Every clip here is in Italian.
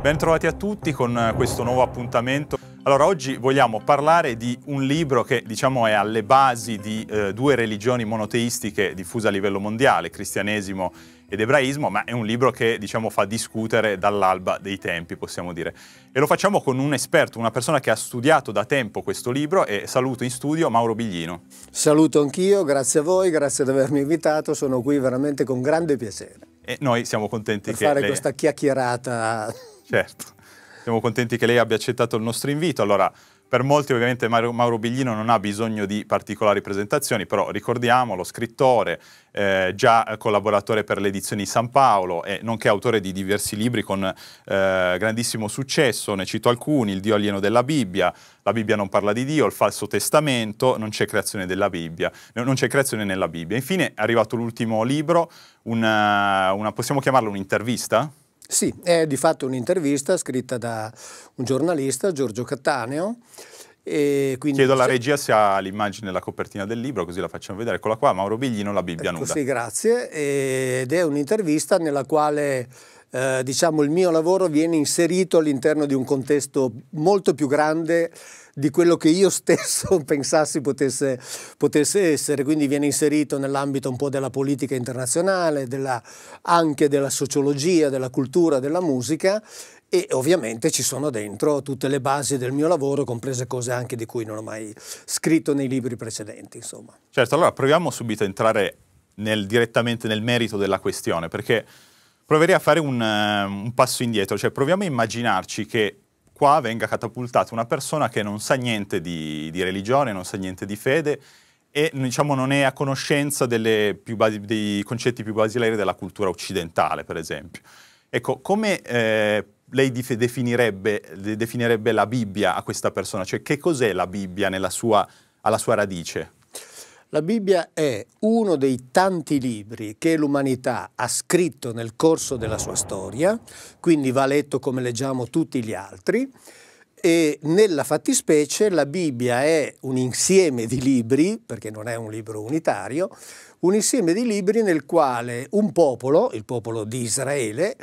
Bentrovati a tutti con eh, questo nuovo appuntamento. Allora, oggi vogliamo parlare di un libro che diciamo è alle basi di eh, due religioni monoteistiche diffuse a livello mondiale, cristianesimo ed ebraismo, ma è un libro che diciamo fa discutere dall'alba dei tempi, possiamo dire. E lo facciamo con un esperto, una persona che ha studiato da tempo questo libro e saluto in studio Mauro Biglino. Saluto anch'io, grazie a voi, grazie ad avermi invitato, sono qui veramente con grande piacere. E noi siamo contenti per che fare lei... questa chiacchierata Certo. Siamo contenti che lei abbia accettato il nostro invito. Allora, per molti ovviamente Mauro, Mauro Biglino non ha bisogno di particolari presentazioni, però ricordiamolo, scrittore, eh, già collaboratore per le edizioni San Paolo e nonché autore di diversi libri con eh, grandissimo successo, ne cito alcuni, Il Dio alieno della Bibbia, La Bibbia non parla di Dio, Il falso testamento, non c'è creazione della Bibbia, non c'è creazione nella Bibbia. Infine è arrivato l'ultimo libro, una, eh, una, possiamo chiamarlo un'intervista? Sì, è di fatto un'intervista scritta da un giornalista, Giorgio Cattaneo. Chiedo alla regia se ha l'immagine della copertina del libro, così la facciamo vedere. Eccola qua, Mauro Biglino, La Bibbia ecco, Nuda. Sì, grazie. Ed è un'intervista nella quale eh, diciamo, il mio lavoro viene inserito all'interno di un contesto molto più grande di quello che io stesso pensassi potesse, potesse essere, quindi viene inserito nell'ambito un po' della politica internazionale, della, anche della sociologia, della cultura, della musica e ovviamente ci sono dentro tutte le basi del mio lavoro, comprese cose anche di cui non ho mai scritto nei libri precedenti. Insomma. Certo, allora proviamo subito a entrare nel, direttamente nel merito della questione, perché proverei a fare un, eh, un passo indietro, cioè proviamo a immaginarci che qua venga catapultata una persona che non sa niente di, di religione, non sa niente di fede e diciamo, non è a conoscenza basi, dei concetti più basilari della cultura occidentale, per esempio. Ecco, come eh, lei definirebbe, definirebbe, la Bibbia a questa persona? Cioè, che cos'è la Bibbia sua, alla sua radice? La Bibbia è uno dei tanti libri che l'umanità ha scritto nel corso della sua storia, quindi va letto come leggiamo tutti gli altri, e nella fattispecie la Bibbia è un insieme di libri, perché non è un libro unitario, un insieme di libri nel quale un popolo, il popolo di Israele,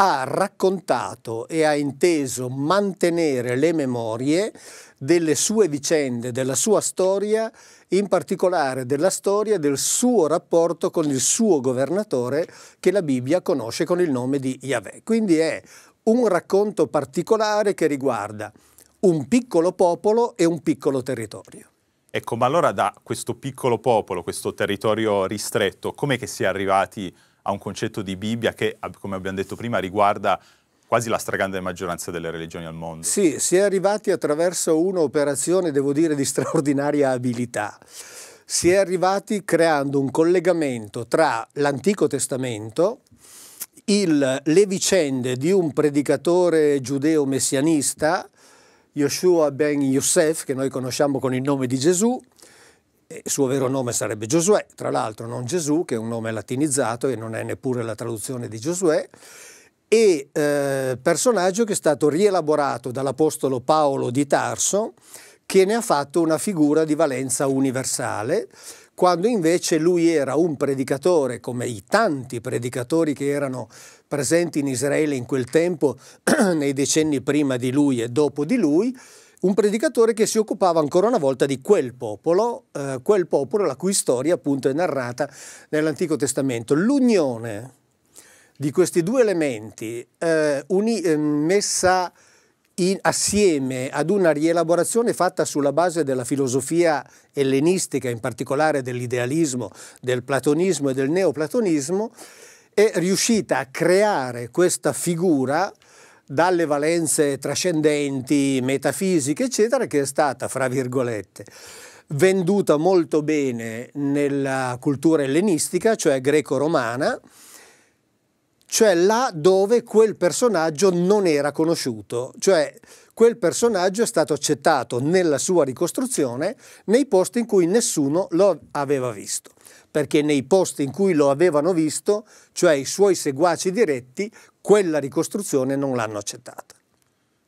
ha raccontato e ha inteso mantenere le memorie delle sue vicende, della sua storia, in particolare della storia del suo rapporto con il suo governatore che la Bibbia conosce con il nome di Yahweh. Quindi è un racconto particolare che riguarda un piccolo popolo e un piccolo territorio. Ecco, ma allora da questo piccolo popolo, questo territorio ristretto, come che si è arrivati a un concetto di Bibbia che, come abbiamo detto prima, riguarda quasi la stragrande maggioranza delle religioni al mondo. Sì, si è arrivati attraverso un'operazione, devo dire, di straordinaria abilità. Si è arrivati creando un collegamento tra l'Antico Testamento, il, le vicende di un predicatore giudeo-messianista, Yoshua ben Yosef, che noi conosciamo con il nome di Gesù, il suo vero nome sarebbe Giosuè, tra l'altro non Gesù, che è un nome latinizzato e non è neppure la traduzione di Giosuè, e eh, personaggio che è stato rielaborato dall'Apostolo Paolo di Tarso, che ne ha fatto una figura di valenza universale, quando invece lui era un predicatore, come i tanti predicatori che erano presenti in Israele in quel tempo, nei decenni prima di lui e dopo di lui, un predicatore che si occupava ancora una volta di quel popolo, eh, quel popolo la cui storia appunto è narrata nell'Antico Testamento. L'unione di questi due elementi eh, uni, eh, messa in, assieme ad una rielaborazione fatta sulla base della filosofia ellenistica, in particolare dell'idealismo, del platonismo e del neoplatonismo, è riuscita a creare questa figura dalle valenze trascendenti, metafisiche, eccetera, che è stata, fra virgolette, venduta molto bene nella cultura ellenistica, cioè greco-romana, cioè là dove quel personaggio non era conosciuto, cioè quel personaggio è stato accettato nella sua ricostruzione nei posti in cui nessuno lo aveva visto, perché nei posti in cui lo avevano visto, cioè i suoi seguaci diretti, quella ricostruzione non l'hanno accettata.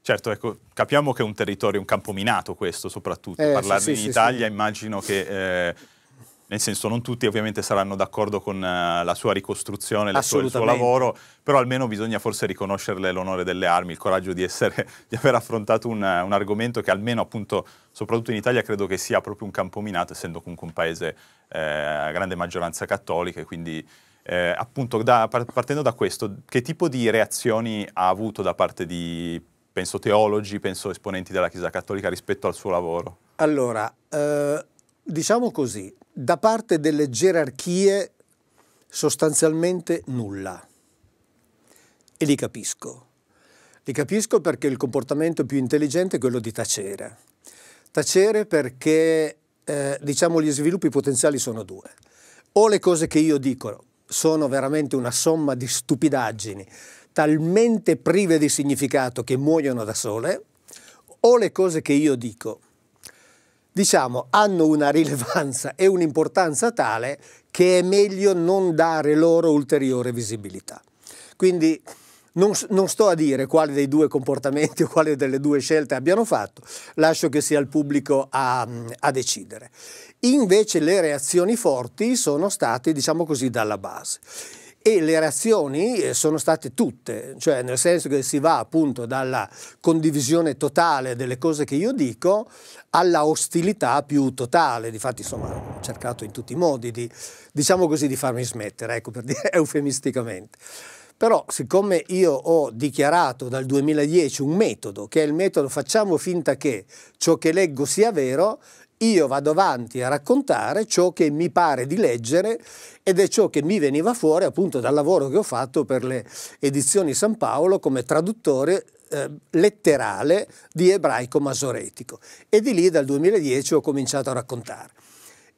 Certo, ecco, capiamo che è un territorio, un campo minato questo soprattutto, eh, parlarne sì, sì, in sì, Italia immagino che... Eh, nel senso non tutti ovviamente saranno d'accordo con uh, la sua ricostruzione, la sua, il suo lavoro, però almeno bisogna forse riconoscerle l'onore delle armi, il coraggio di, essere, di aver affrontato un, uh, un, argomento che almeno appunto, soprattutto in Italia, credo che sia proprio un campo minato, essendo comunque un paese eh, a grande maggioranza cattolica quindi... Eh, appunto, da, partendo da questo, che tipo di reazioni ha avuto da parte di, penso, teologi, penso, esponenti della Chiesa Cattolica rispetto al suo lavoro? Allora, eh, diciamo così, da parte delle gerarchie sostanzialmente nulla. E li capisco. Li capisco perché il comportamento più intelligente è quello di tacere. Tacere perché, eh, diciamo, gli sviluppi potenziali sono due. O le cose che io dico sono veramente una somma di stupidaggini, talmente prive di significato che muoiono da sole, o le cose che io dico diciamo, hanno una rilevanza e un'importanza tale che è meglio non dare loro ulteriore visibilità. Quindi non, non, sto a dire quale dei due comportamenti o quale delle due scelte abbiano fatto, lascio che sia il pubblico a, a decidere. Invece le reazioni forti sono state, diciamo così, dalla base e le reazioni eh, sono state tutte, cioè nel senso che si va appunto dalla condivisione totale delle cose che io dico alla ostilità più totale. Difatti, insomma, ho cercato in tutti i modi di, diciamo così, di farmi smettere, ecco, per dire eufemisticamente. Però, siccome io ho dichiarato dal 2010 un metodo, che è il metodo facciamo finta che ciò che leggo sia vero, io vado avanti a raccontare ciò che mi pare di leggere ed è ciò che mi veniva fuori appunto dal lavoro che ho fatto per le edizioni San Paolo come traduttore Ehm, letterale di ebraico masoretico. E di lì dal 2010 ho cominciato a raccontare.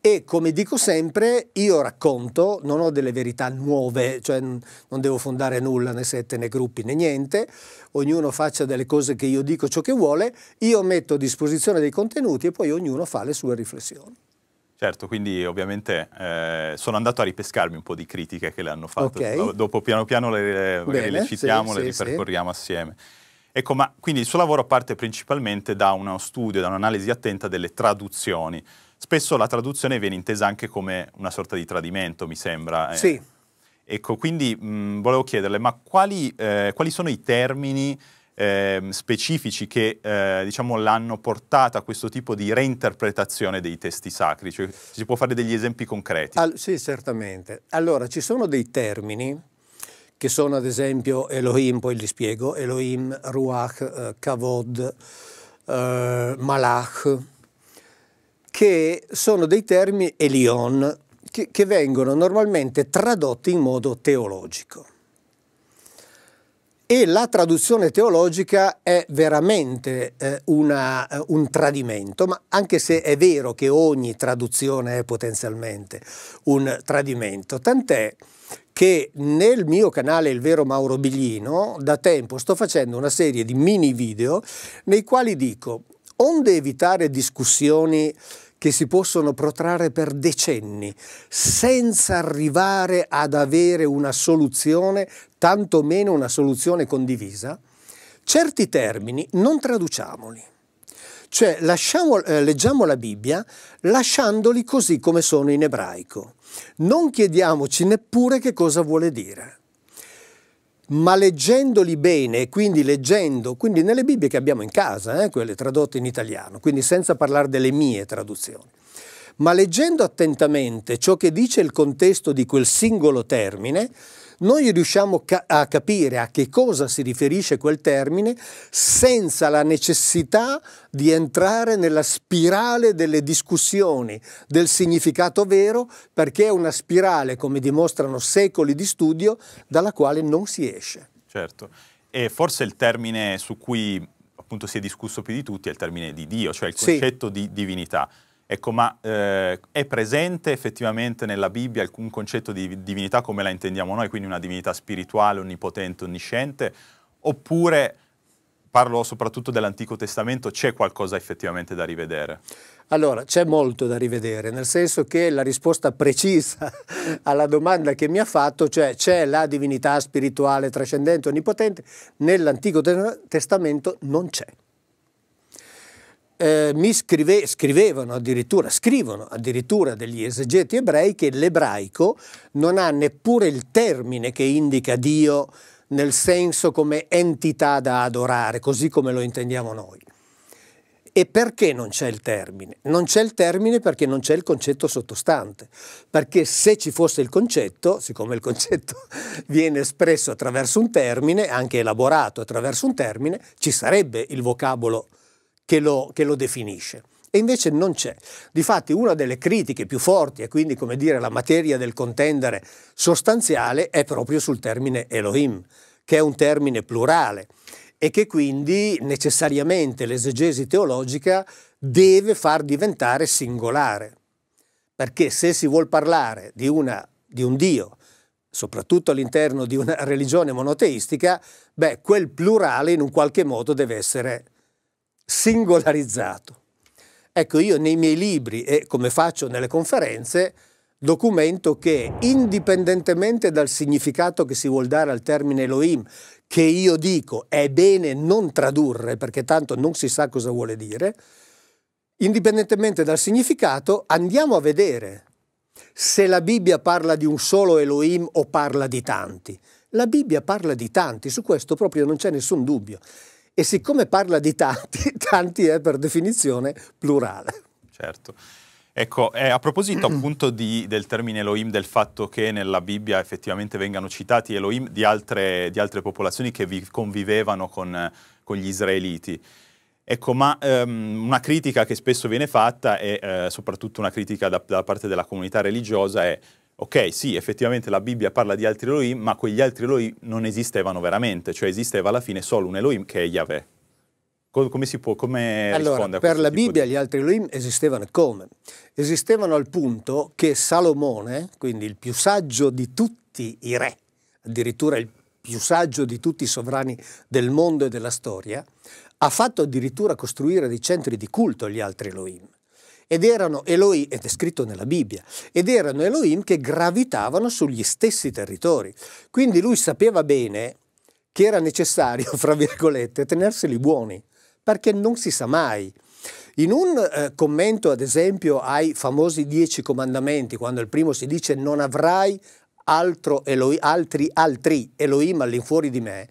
E come dico sempre, io racconto, non ho delle verità nuove, cioè non devo fondare nulla né sette né gruppi né niente, ognuno faccia delle cose che io dico ciò che vuole, io metto a disposizione dei contenuti e poi ognuno fa le sue riflessioni. Certo, quindi ovviamente eh, sono andato a ripescarmi un po' di critiche che le hanno fatto, okay. dopo piano piano le, le, Bene, le citiamo, sì, le ripercorriamo sì, assieme. Ecco, ma quindi il suo lavoro parte principalmente da uno studio, da un'analisi attenta delle traduzioni. Spesso la traduzione viene intesa anche come una sorta di tradimento, mi sembra. Eh. Sì. Ecco, quindi mh, volevo chiederle, ma quali, eh, quali sono i termini eh, specifici che eh, diciamo, l'hanno portata a questo tipo di reinterpretazione dei testi sacri? Cioè, si può fare degli esempi concreti? Al, sì, certamente. Allora, ci sono dei termini che sono ad esempio Elohim, poi li spiego, Elohim, Ruach, eh, Kavod, eh, Malach, che sono dei termini Elion che, che vengono normalmente tradotti in modo teologico e la traduzione teologica è veramente eh, una, eh, un tradimento, ma anche se è vero che ogni traduzione è potenzialmente un tradimento, tant'è che nel mio canale Il Vero Mauro Biglino da tempo sto facendo una serie di mini video nei quali dico, onde evitare discussioni che si possono protrarre per decenni senza arrivare ad avere una soluzione, tantomeno una soluzione condivisa, certi termini non traduciamoli. Cioè lasciamo, eh, leggiamo la Bibbia lasciandoli così come sono in ebraico non chiediamoci neppure che cosa vuole dire. Ma leggendoli bene, quindi leggendo, quindi nelle Bibbie che abbiamo in casa, eh, quelle tradotte in italiano, quindi senza parlare delle mie traduzioni, ma leggendo attentamente ciò che dice il contesto di quel singolo termine, noi riusciamo a capire a che cosa si riferisce quel termine senza la necessità di entrare nella spirale delle discussioni del significato vero, perché è una spirale, come dimostrano secoli di studio, dalla quale non si esce. Certo, e forse il termine su cui appunto si è discusso più di tutti è il termine di Dio, cioè il concetto sì. di divinità. Ecco, ma eh, è presente effettivamente nella Bibbia alcun concetto di divinità come la intendiamo noi, quindi una divinità spirituale, onnipotente, onnisciente, oppure parlo soprattutto dell'Antico Testamento, c'è qualcosa effettivamente da rivedere? Allora, c'è molto da rivedere, nel senso che la risposta precisa alla domanda che mi ha fatto, cioè c'è la divinità spirituale trascendente, onnipotente, nell'Antico Testamento non c'è eh, mi scrive, scrivevano addirittura, scrivono addirittura degli esegeti ebrei che l'ebraico non ha neppure il termine che indica Dio nel senso come entità da adorare, così come lo intendiamo noi. E perché non c'è il termine? Non c'è il termine perché non c'è il concetto sottostante, perché se ci fosse il concetto, siccome il concetto viene espresso attraverso un termine, anche elaborato attraverso un termine, ci sarebbe il vocabolo sottostante che lo, che lo definisce. E invece non c'è. Difatti una delle critiche più forti, e quindi come dire la materia del contendere sostanziale, è proprio sul termine Elohim, che è un termine plurale e che quindi necessariamente l'esegesi teologica deve far diventare singolare. Perché se si vuol parlare di, una, di un Dio, soprattutto all'interno di una religione monoteistica, beh, quel plurale in un qualche modo deve essere singolarizzato. Ecco, io nei miei libri e come faccio nelle conferenze, documento che indipendentemente dal significato che si vuol dare al termine Elohim, che io dico è bene non tradurre perché tanto non si sa cosa vuole dire, indipendentemente dal significato andiamo a vedere se la Bibbia parla di un solo Elohim o parla di tanti. La Bibbia parla di tanti, su questo proprio non c'è nessun dubbio e siccome parla di tanti, tanti è per definizione plurale. Certo. Ecco, eh, a proposito appunto di, del termine Elohim, del fatto che nella Bibbia effettivamente vengano citati Elohim di altre, di altre popolazioni che vi, convivevano con, con, gli israeliti. Ecco, ma ehm, una critica che spesso viene fatta, e eh, soprattutto una critica da, da parte della comunità religiosa, è ok, sì, effettivamente la Bibbia parla di altri Elohim, ma quegli altri Elohim non esistevano veramente, cioè esisteva alla fine solo un Elohim che è Yahweh. Come si può, come allora, per la Bibbia di... gli altri Elohim esistevano come? Esistevano al punto che Salomone, quindi il più saggio di tutti i re, addirittura il più saggio di tutti i sovrani del mondo e della storia, ha fatto addirittura costruire dei centri di culto agli altri Elohim ed erano Elohim, ed è scritto nella Bibbia, ed erano Elohim che gravitavano sugli stessi territori. Quindi lui sapeva bene che era necessario, fra virgolette, tenerseli buoni, perché non si sa mai. In un eh, commento, ad esempio, ai famosi dieci comandamenti, quando il primo si dice non avrai Eloi, altri, altri Elohim all'infuori di me,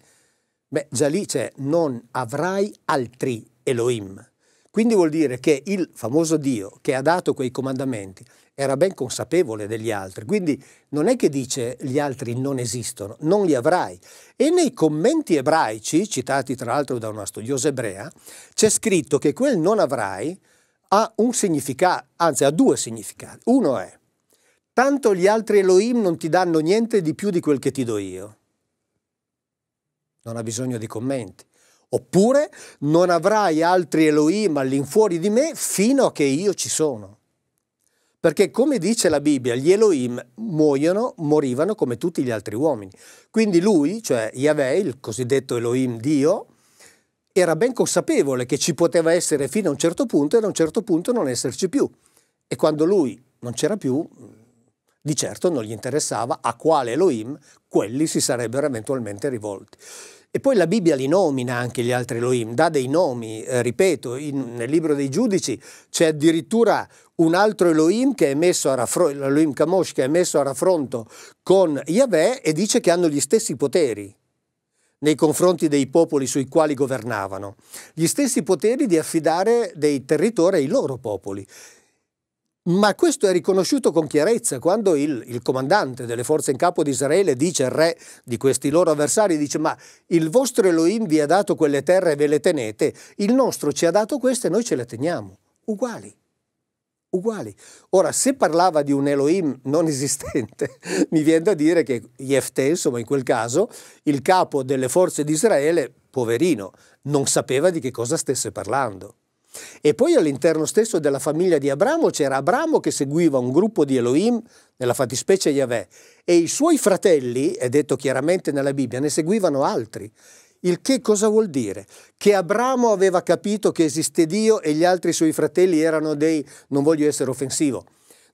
beh, già lì c'è non avrai altri Elohim. Quindi vuol dire che il famoso Dio che ha dato quei comandamenti era ben consapevole degli altri, quindi non è che dice gli altri non esistono, non li avrai. E nei commenti ebraici, citati tra l'altro da una studiosa ebrea, c'è scritto che quel non avrai ha un significato, anzi ha due significati. Uno è, tanto gli altri Elohim non ti danno niente di più di quel che ti do io. Non ha bisogno di commenti. Oppure non avrai altri Elohim all'infuori di me fino a che io ci sono. Perché come dice la Bibbia, gli Elohim muoiono, morivano come tutti gli altri uomini. Quindi lui, cioè Yahweh, il cosiddetto Elohim Dio, era ben consapevole che ci poteva essere fino a un certo punto e da un certo punto non esserci più. E quando lui non c'era più, di certo non gli interessava a quale Elohim quelli si sarebbero eventualmente rivolti. E poi la Bibbia li nomina anche gli altri Elohim, dà dei nomi, eh, ripeto, in, nel libro dei giudici c'è addirittura un altro Elohim che è messo a raffronto, l'Elohim Kamosh che è messo a raffronto con Yahweh e dice che hanno gli stessi poteri nei confronti dei popoli sui quali governavano, gli stessi poteri di affidare dei territori ai loro popoli. Ma questo è riconosciuto con chiarezza quando il, il, comandante delle forze in capo di Israele dice al re di questi loro avversari, dice ma il vostro Elohim vi ha dato quelle terre e ve le tenete, il nostro ci ha dato queste e noi ce le teniamo. Uguali. Uguali. Ora, se parlava di un Elohim non esistente, mi viene da dire che Yefte, insomma in quel caso, il capo delle forze di Israele, poverino, non sapeva di che cosa stesse parlando. E poi all'interno stesso della famiglia di Abramo c'era Abramo che seguiva un gruppo di Elohim, nella fattispecie Yahweh, e i suoi fratelli, è detto chiaramente nella Bibbia, ne seguivano altri. Il che cosa vuol dire? Che Abramo aveva capito che esiste Dio e gli altri suoi fratelli erano dei, non voglio essere offensivo,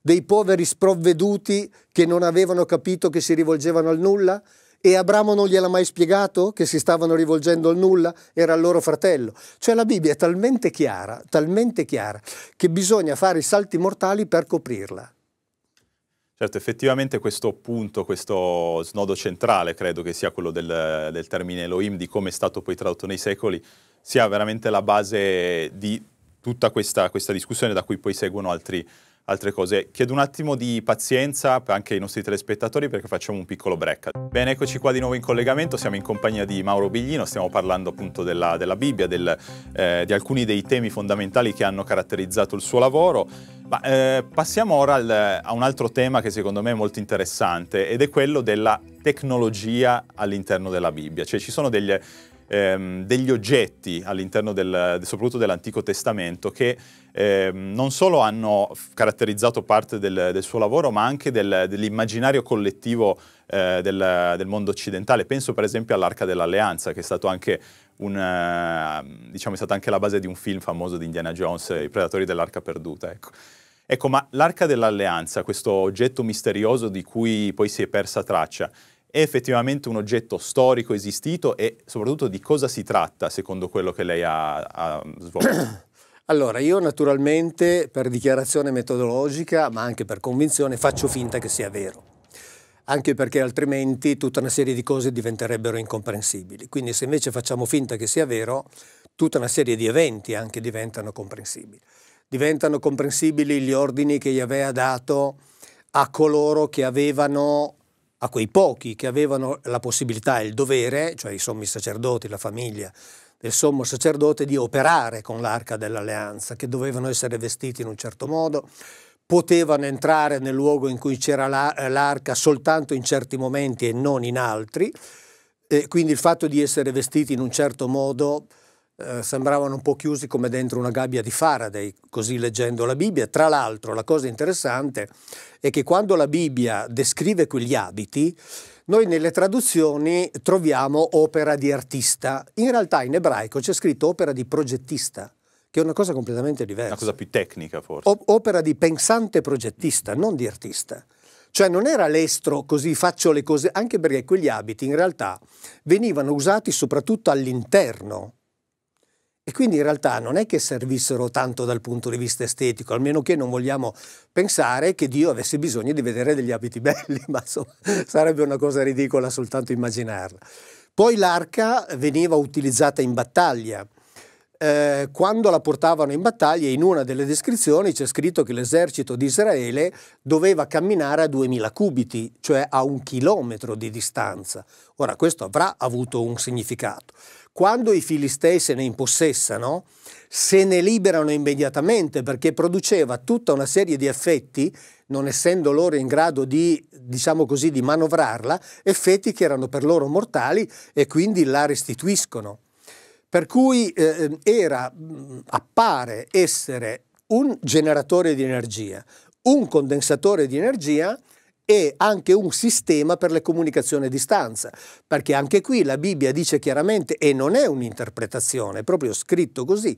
dei poveri sprovveduti che non avevano capito che si rivolgevano al nulla? E Abramo non gliel'ha mai spiegato che si stavano rivolgendo al nulla? Era il loro fratello. Cioè la Bibbia è talmente chiara, talmente chiara, che bisogna fare i salti mortali per coprirla. Certo, effettivamente questo punto, questo snodo centrale, credo che sia quello del, del termine Elohim, di come è stato poi tradotto nei secoli, sia veramente la base di tutta questa, questa discussione da cui poi seguono altri, altre cose. Chiedo un attimo di pazienza anche ai nostri telespettatori perché facciamo un piccolo break. Bene, eccoci qua di nuovo in collegamento, siamo in compagnia di Mauro Biglino, stiamo parlando appunto della, della Bibbia, del, eh, di alcuni dei temi fondamentali che hanno caratterizzato il suo lavoro. Ma eh, passiamo ora al, a un altro tema che secondo me è molto interessante ed è quello della tecnologia all'interno della Bibbia. Cioè ci sono degli, ehm, degli oggetti all'interno del, soprattutto dell'Antico Testamento che ehm, non solo hanno caratterizzato parte del, del suo lavoro ma anche del, dell'immaginario collettivo eh, del, del mondo occidentale. Penso per esempio all'Arca dell'Alleanza che è stato anche una, ehm, diciamo, è stata anche la base di un film famoso di Indiana Jones, I Predatori dell'Arca Perduta. Ecco. ecco ma l'Arca dell'Alleanza, questo oggetto misterioso di cui poi si è persa traccia, è effettivamente un oggetto storico esistito e soprattutto di cosa si tratta secondo quello che lei ha, ha svolto? Allora, io naturalmente per dichiarazione metodologica, ma anche per convinzione, faccio finta che sia vero, anche perché altrimenti tutta una serie di cose diventerebbero incomprensibili. Quindi se invece facciamo finta che sia vero, tutta una serie di eventi anche diventano comprensibili. Diventano comprensibili gli ordini che Yahweh ha dato a coloro che avevano a quei pochi che avevano la possibilità e il dovere, cioè i sommi sacerdoti, la famiglia del sommo sacerdote, di operare con l'arca dell'alleanza, che dovevano essere vestiti in un certo modo, potevano entrare nel luogo in cui c'era eh, l'arca soltanto in certi momenti e non in altri, e quindi il fatto di essere vestiti in un certo modo eh, sembravano un po' chiusi come dentro una gabbia di Faraday, così leggendo la Bibbia. Tra l'altro la cosa interessante è che quando la Bibbia descrive quegli abiti, noi nelle traduzioni troviamo opera di artista, in realtà in ebraico c'è scritto opera di progettista, che è una cosa completamente diversa. Una cosa più tecnica forse. O opera di pensante progettista, non di artista. Cioè non era l'estro così faccio le cose, anche perché quegli abiti in realtà venivano usati soprattutto all'interno e quindi in realtà non è che servissero tanto dal punto di vista estetico, almeno che non vogliamo pensare che Dio avesse bisogno di vedere degli abiti belli, ma insomma, sarebbe una cosa ridicola soltanto immaginarla. Poi l'arca veniva utilizzata in battaglia. Eh, quando la portavano in battaglia, in una delle descrizioni c'è scritto che l'esercito di Israele doveva camminare a 2000 cubiti, cioè a un chilometro di distanza. Ora, questo avrà avuto un significato quando i filistei se ne impossessano, se ne liberano immediatamente perché produceva tutta una serie di effetti, non essendo loro in grado di, diciamo così, di manovrarla, effetti che erano per loro mortali e quindi la restituiscono. Per cui eh, eh era, mm, appare essere un generatore di energia, un condensatore di energia e anche un sistema per le comunicazioni a distanza, perché anche qui la Bibbia dice chiaramente, e non è un'interpretazione, è proprio scritto così,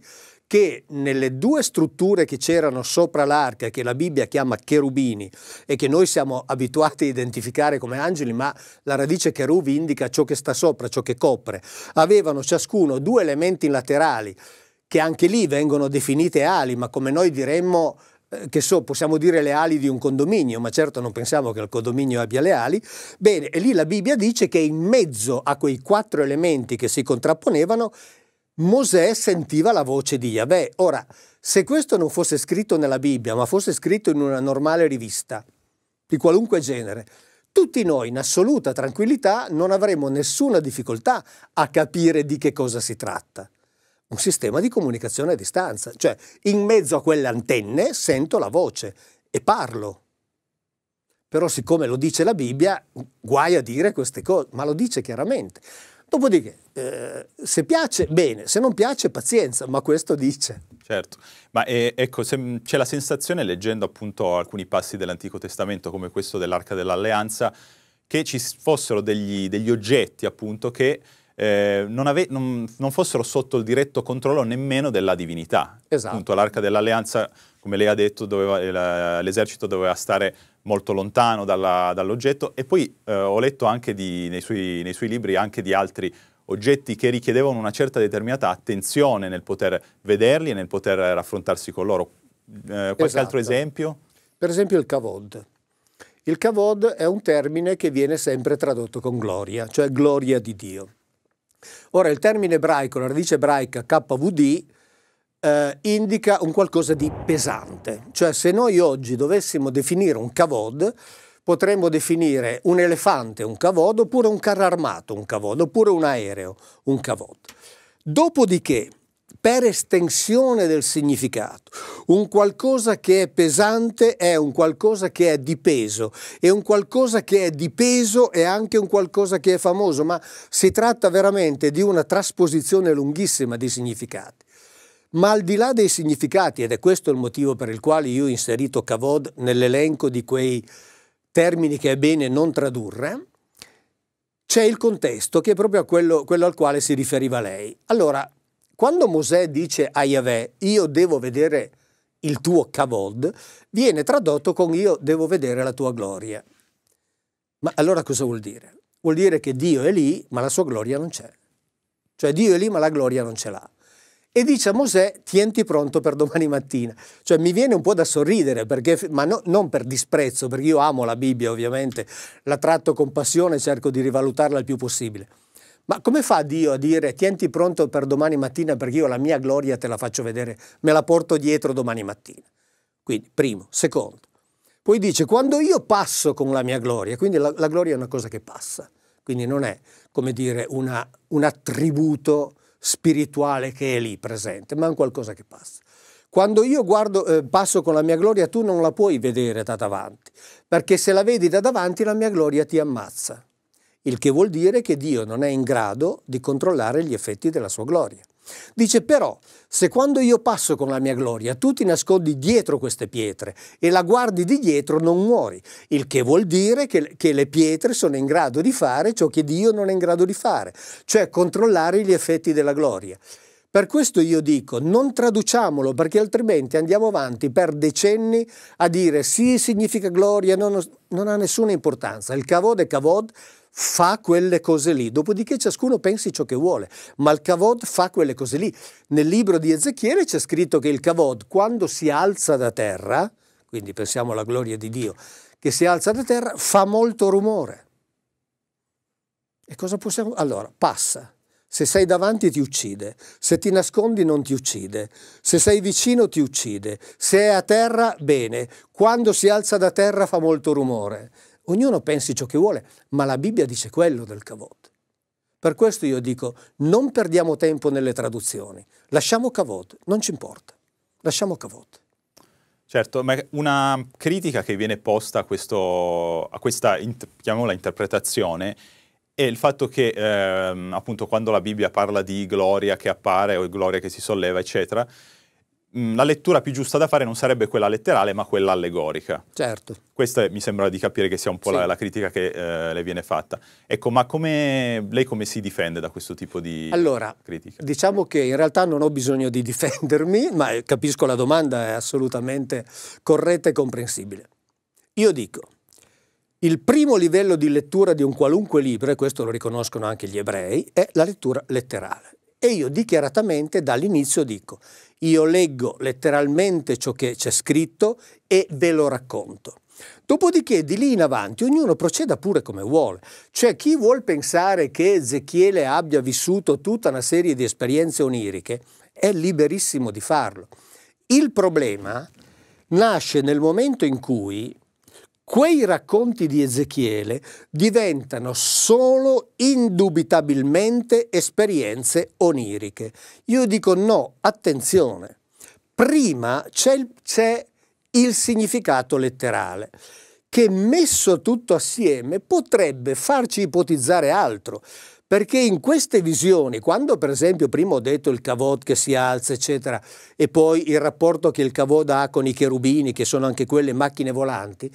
che nelle due strutture che c'erano sopra l'arca, che la Bibbia chiama cherubini e che noi siamo abituati a identificare come angeli, ma la radice cherub indica ciò che sta sopra, ciò che copre, avevano ciascuno due elementi laterali che anche lì vengono definite ali, ma come noi diremmo eh, che so, possiamo dire le ali di un condominio, ma certo non pensiamo che il condominio abbia le ali, bene, e lì la Bibbia dice che in mezzo a quei quattro elementi che si contrapponevano, Mosè sentiva la voce di Yahweh. Ora, se questo non fosse scritto nella Bibbia, ma fosse scritto in una normale rivista, di qualunque genere, tutti noi in assoluta tranquillità non avremmo nessuna difficoltà a capire di che cosa si tratta un sistema di comunicazione a distanza, cioè in mezzo a quelle antenne sento la voce e parlo. Però siccome lo dice la Bibbia, guai a dire queste cose, ma lo dice chiaramente. Dopodiché, eh, se piace, bene, se non piace, pazienza, ma questo dice. Certo, ma eh, ecco, mm, c'è la sensazione, leggendo appunto alcuni passi dell'Antico Testamento, come questo dell'Arca dell'Alleanza, che ci fossero degli, degli oggetti appunto che eh, non, ave- non, non, fossero sotto il diretto controllo nemmeno della divinità. Esatto. Appunto, l'arca dell'alleanza, come lei ha detto, doveva, l'esercito doveva stare molto lontano dalla, dall'oggetto e poi eh, ho letto anche di, nei, suoi, nei suoi libri anche di altri oggetti che richiedevano una certa determinata attenzione nel poter vederli e nel poter raffrontarsi con loro. Eh, qualche esatto. altro esempio? Per esempio il Cavod. Il Cavod è un termine che viene sempre tradotto con gloria, cioè gloria di Dio. Ora, il termine ebraico, la radice ebraica KVD, eh, indica un qualcosa di pesante. Cioè, se noi oggi dovessimo definire un cavod, potremmo definire un elefante un cavod, oppure un carro armato un cavod, oppure un aereo un cavod. Dopodiché, per estensione del significato. Un qualcosa che è pesante è un qualcosa che è di peso e un qualcosa che è di peso è anche un qualcosa che è famoso, ma si tratta veramente di una trasposizione lunghissima di significati. Ma al di là dei significati, ed è questo il motivo per il quale io ho inserito Cavod nell'elenco di quei termini che è bene non tradurre, c'è il contesto che è proprio quello, quello al quale si riferiva lei. Allora, quando Mosè dice a Yahweh, io devo vedere il tuo cavod, viene tradotto con io devo vedere la tua gloria. Ma allora cosa vuol dire? Vuol dire che Dio è lì, ma la sua gloria non c'è. Cioè Dio è lì, ma la gloria non ce l'ha. E dice a Mosè, tienti pronto per domani mattina. Cioè mi viene un po' da sorridere, perché, ma no, non per disprezzo, perché io amo la Bibbia ovviamente, la tratto con passione e cerco di rivalutarla il più possibile. Ma come fa Dio a dire tienti pronto per domani mattina perché io la mia gloria te la faccio vedere, me la porto dietro domani mattina? Quindi, primo. Secondo. Poi dice, quando io passo con la mia gloria, quindi la, la gloria è una cosa che passa, quindi non è, come dire, una, un attributo spirituale che è lì presente, ma è un qualcosa che passa. Quando io guardo, eh, passo con la mia gloria, tu non la puoi vedere da davanti, perché se la vedi da davanti la mia gloria ti ammazza il che vuol dire che Dio non è in grado di controllare gli effetti della sua gloria. Dice però, se quando io passo con la mia gloria tu ti nascondi dietro queste pietre e la guardi di dietro non muori, il che vuol dire che, che, le pietre sono in grado di fare ciò che Dio non è in grado di fare, cioè controllare gli effetti della gloria. Per questo io dico non traduciamolo perché altrimenti andiamo avanti per decenni a dire sì significa gloria, non, non ha nessuna importanza. Il cavod è cavod, fa quelle cose lì, dopodiché ciascuno pensi ciò che vuole, ma il Cavod fa quelle cose lì. Nel libro di Ezechiele c'è scritto che il Cavod quando si alza da terra, quindi pensiamo alla gloria di Dio, che si alza da terra fa molto rumore. E cosa possiamo? Allora, passa. Se sei davanti ti uccide, se ti nascondi non ti uccide, se sei vicino ti uccide, se è a terra bene, quando si alza da terra fa molto rumore. Ognuno pensi ciò che vuole, ma la Bibbia dice quello del Cavot. Per questo io dico, non perdiamo tempo nelle traduzioni, lasciamo Cavot, non ci importa, lasciamo Cavot. Certo, ma una critica che viene posta a, questo, a questa, chiamiamola interpretazione, e il fatto che ehm, appunto quando la Bibbia parla di gloria che appare o gloria che si solleva, eccetera, mh, la lettura più giusta da fare non sarebbe quella letterale, ma quella allegorica. Certo. Questa mi sembra di capire che sia un po' sì. la, la, critica che eh, le viene fatta. Ecco, ma come, lei come si difende da questo tipo di allora, critica? Diciamo che in realtà non ho bisogno di difendermi, ma capisco la domanda, è assolutamente corretta e comprensibile. Io dico il primo livello di lettura di un qualunque libro, e questo lo riconoscono anche gli ebrei, è la lettura letterale. E io dichiaratamente dall'inizio dico, io leggo letteralmente ciò che c'è scritto e ve lo racconto. Dopodiché di lì in avanti ognuno proceda pure come vuole, cioè chi vuol pensare che Ezechiele abbia vissuto tutta una serie di esperienze oniriche è liberissimo di farlo. Il problema nasce nel momento in cui quei racconti di Ezechiele diventano solo indubitabilmente esperienze oniriche. Io dico no, attenzione, prima c'è il, c'è il significato letterale che messo tutto assieme potrebbe farci ipotizzare altro, perché in queste visioni, quando per esempio prima ho detto il cavod che si alza, eccetera, e poi il rapporto che il cavod ha con i cherubini, che sono anche quelle macchine volanti,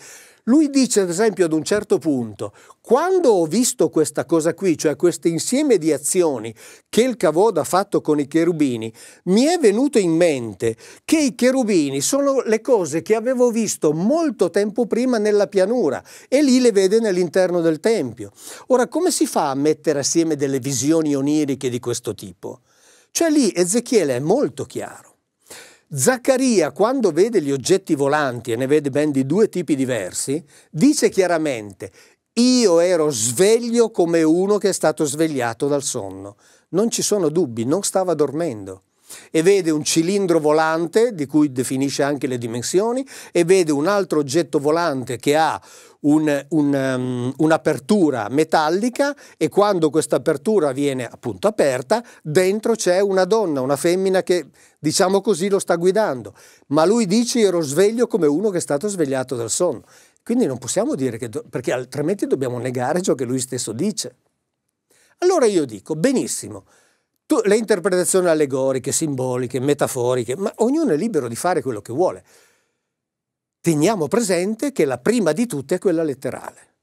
lui dice ad esempio ad un certo punto, quando ho visto questa cosa qui, cioè questo insieme di azioni che il Cavoda ha fatto con i cherubini, mi è venuto in mente che i cherubini sono le cose che avevo visto molto tempo prima nella pianura e lì le vede nell'interno del Tempio. Ora, come si fa a mettere assieme delle visioni oniriche di questo tipo? Cioè lì Ezechiele è molto chiaro. Zaccaria, quando vede gli oggetti volanti, e ne vede ben di due tipi diversi, dice chiaramente, io ero sveglio come uno che è stato svegliato dal sonno. Non ci sono dubbi, non stava dormendo e vede un cilindro volante di cui definisce anche le dimensioni e vede un altro oggetto volante che ha un, un, um, un'apertura metallica e quando questa apertura viene appunto aperta, dentro c'è una donna, una femmina che diciamo così lo sta guidando. Ma lui dice ero sveglio come uno che è stato svegliato dal sonno. Quindi non possiamo dire che, do- perché altrimenti dobbiamo negare ciò che lui stesso dice. Allora io dico, benissimo, tu, le interpretazioni allegoriche, simboliche, metaforiche, ma ognuno è libero di fare quello che vuole teniamo presente che la prima di tutte è quella letterale.